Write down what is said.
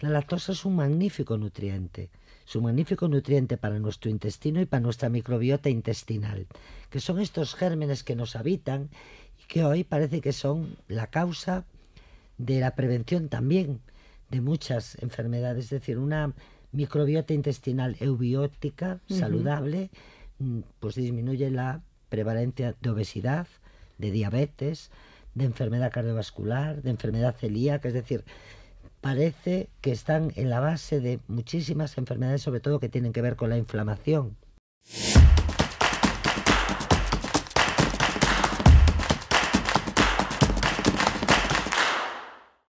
La lactosa es un magnífico nutriente, es un magnífico nutriente para nuestro intestino y para nuestra microbiota intestinal, que son estos gérmenes que nos habitan y que hoy parece que son la causa de la prevención también de muchas enfermedades, es decir, una microbiota intestinal eubiótica, saludable, mm, pues disminuye la prevalencia de obesidad, de diabetes, de enfermedad cardiovascular, de enfermedad celíaca, es decir, parece que están en la base de muchísimas enfermedades, sobre todo que tienen que ver con la inflamación.